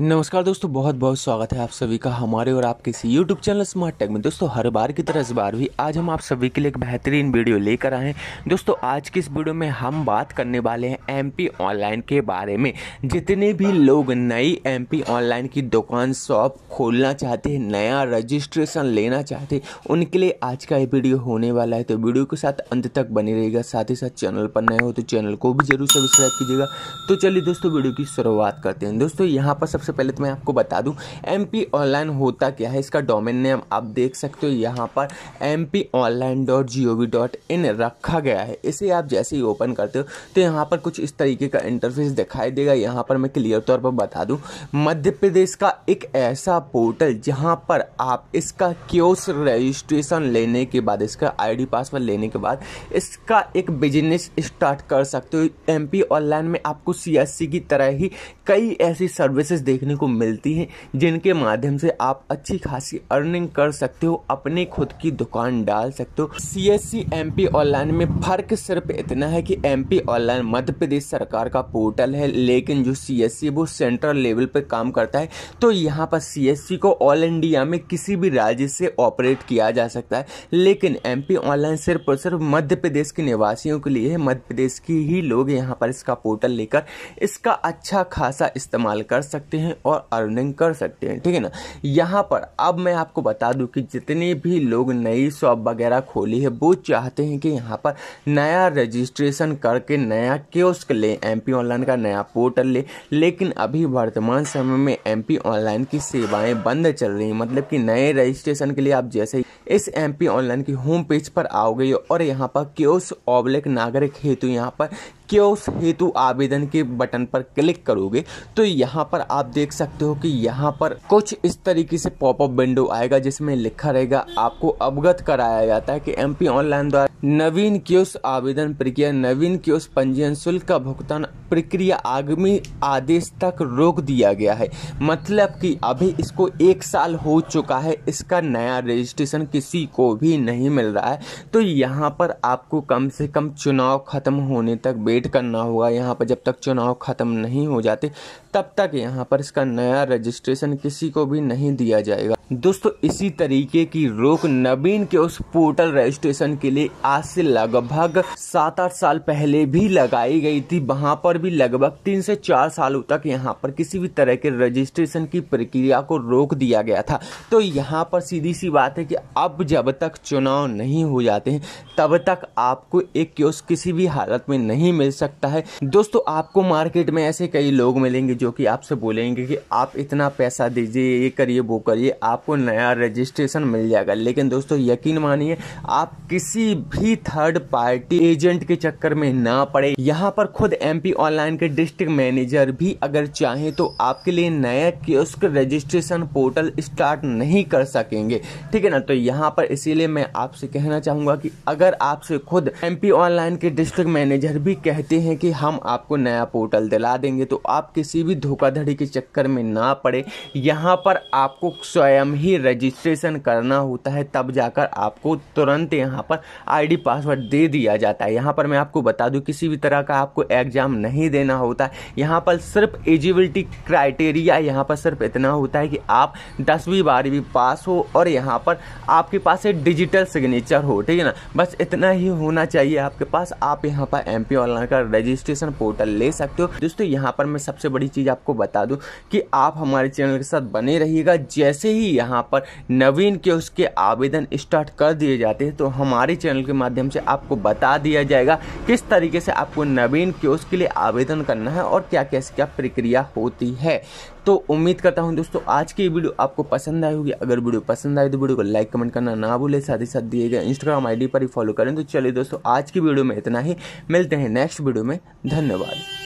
नमस्कार दोस्तों बहुत बहुत स्वागत है आप सभी का हमारे और आपके इस यूट्यूब चैनल स्मार्ट टेक में दोस्तों हर बार की तरह इस बार भी आज हम आप सभी के लिए एक बेहतरीन वीडियो लेकर आए हैं दोस्तों आज की इस वीडियो में हम बात करने वाले हैं पी ऑनलाइन के बारे में जितने भी लोग नई पी ऑनलाइन की दुकान शॉप खोलना चाहते हैं नया रजिस्ट्रेशन लेना चाहते हैं उनके लिए आज का ये वीडियो होने वाला है तो वीडियो के साथ अंत तक बने रहेगा साथ ही साथ चैनल पर नए हो तो चैनल को भी जरूर सब्सक्राइब कीजिएगा तो चलिए दोस्तों वीडियो की शुरुआत करते हैं दोस्तों यहाँ पर सबसे सबसे पहले तो मैं आपको बता दूं एम ऑनलाइन होता क्या है इसका डोमेन नेम आप देख सकते हो यहाँ पर M online dot G O V dot in रखा गया है इसे आप जैसे ही ओपन करते हो तो यहाँ पर कुछ इस तरीके का इंटरफेस दिखाई देगा यहाँ पर मैं क्लियर तौर पर बता दूँ मध्य प्रदेश का एक ऐसा पोर्टल जहाँ पर आप इसका क्योस रजिस्ट्रेशन लेने के बाद इसका आईडी पासवर्ड लेने के बाद इसका एक बिजनेस स्टार्ट कर सकते हो एमपी ऑनलाइन में आपको सी की तरह ही कई ऐसी सर्विसेज देख देखने को मिलती हैं जिनके माध्यम से आप अच्छी खासी अर्निंग कर सकते हो अपनी खुद की दुकान डाल सकते हो C S C M P online में फ़र्क सिर्फ इतना है कि M P online Madhya Pradesh सरकार का पोर्टल है लेकिन जो सी एस सी वो सेंट्रल लेवल पर काम करता है तो यहाँ पर सी एस सी को ऑल इंडिया में किसी भी राज्य से ऑपरेट किया जा सकता है लेकिन एम पी ऑनलाइन सिर्फ और सिर्फ मध्य प्रदेश के निवासियों के लिए है मध्य प्रदेश के ही लोग यहाँ पर इसका पोर्टल लेकर इसका अच्छा खासा इस्तेमाल कर सकते हैं हैं और अर्निंग कर सकते हैं ठीक है ना यहाँ पर अब मैं आपको बता दूँ कि जितने भी लोग नई शॉप वगैरह खोली है वो चाहते हैं कि यहाँ पर नया रजिस्ट्रेशन करके नया क्योस्क लें एम ऑनलाइन का नया पोर्टल लें लेकिन अभी वर्तमान समय में एम ऑनलाइन की सेवाएँ बंद चल रही हैं मतलब कि नए रजिस्ट्रेशन के लिए आप जैसे इस एम ऑनलाइन की होम पेज पर आओगे और यहाँ पर क्योस ऑब्लिक नागरिक हेतु यहाँ पर क्योस हेतु आवेदन के बटन पर क्लिक करोगे तो यहाँ पर आप देख सकते हो कि यहाँ पर कुछ इस तरीके से पॉपअप विंडो आएगा जिसमें लिखा रहेगा आपको अवगत कराया जाता है कि एमपी ऑनलाइन द्वारा नवीन क्योस आवेदन प्रक्रिया नवीन क्योस पंजीयन शुल्क का भुगतान प्रक्रिया आगामी आदेश तक रोक दिया गया है मतलब कि अभी इसको एक साल हो चुका है इसका नया रजिस्ट्रेशन किसी को भी नहीं मिल रहा है तो यहाँ पर आपको कम से कम चुनाव खत्म होने तक वेट वेट करना होगा यहाँ पर जब तक चुनाव ख़त्म नहीं हो जाते तब तक यहाँ पर इसका नया रजिस्ट्रेशन किसी को भी नहीं दिया जाएगा दोस्तों इसी तरीके की रोक नवीन के उस पोर्टल रजिस्ट्रेशन के लिए आज से लगभग सात आठ साल पहले भी लगाई गई थी वहां पर भी लगभग तीन से चार सालों तक यहां पर किसी भी तरह के रजिस्ट्रेशन की प्रक्रिया को रोक दिया गया था तो यहां पर सीधी सी बात है कि अब जब तक चुनाव नहीं हो जाते हैं तब तक आपको एक क्योस किसी भी हालत में नहीं मिल सकता है दोस्तों आपको मार्केट में ऐसे कई लोग मिलेंगे जो कि आपसे बोलेंगे कि आप इतना पैसा दीजिए ये करिए वो करिए आप आपको नया रजिस्ट्रेशन मिल जाएगा लेकिन दोस्तों यकीन मानिए आप किसी भी थर्ड पार्टी एजेंट के चक्कर में ना पड़े यहाँ पर खुद एमपी ऑनलाइन के डिस्ट्रिक्ट मैनेजर भी अगर चाहें तो आपके लिए नया क्योस्क रजिस्ट्रेशन पोर्टल स्टार्ट नहीं कर सकेंगे ठीक है ना तो यहाँ पर इसीलिए मैं आपसे कहना चाहूंगा कि अगर आपसे खुद एम ऑनलाइन के डिस्ट्रिक्ट मैनेजर भी कहते हैं कि हम आपको नया पोर्टल दिला देंगे तो आप किसी भी धोखाधड़ी के चक्कर में ना पड़े यहाँ पर आपको स्वयं स्वयं ही रजिस्ट्रेशन करना होता है तब जाकर आपको तुरंत यहाँ पर आईडी पासवर्ड दे दिया जाता है यहाँ पर मैं आपको बता दूँ किसी भी तरह का आपको एग्ज़ाम नहीं देना होता है यहाँ पर सिर्फ एलिजिबिलिटी क्राइटेरिया यहाँ पर सिर्फ इतना होता है कि आप दसवीं बारहवीं पास हो और यहाँ पर आपके पास एक डिजिटल सिग्नेचर हो ठीक है ना बस इतना ही होना चाहिए आपके पास आप यहाँ पर एम पी ऑनलाइन का रजिस्ट्रेशन पोर्टल ले सकते हो दोस्तों यहाँ पर मैं सबसे बड़ी चीज़ आपको बता दूँ कि आप हमारे चैनल के साथ बने रहिएगा जैसे ही यहाँ पर नवीन के उसके आवेदन स्टार्ट कर दिए जाते हैं तो हमारे चैनल के माध्यम से आपको बता दिया जाएगा किस तरीके से आपको नवीन के उसके लिए आवेदन करना है और क्या कैसे क्या प्रक्रिया होती है तो उम्मीद करता हूँ दोस्तों आज की वीडियो आपको पसंद आई होगी अगर वीडियो पसंद आए तो वीडियो को लाइक कमेंट करना ना भूले साथ ही साथ दिए गए इंस्टाग्राम आईडी पर ही फॉलो करें तो चलिए दोस्तों आज की वीडियो में इतना ही मिलते हैं नेक्स्ट वीडियो में धन्यवाद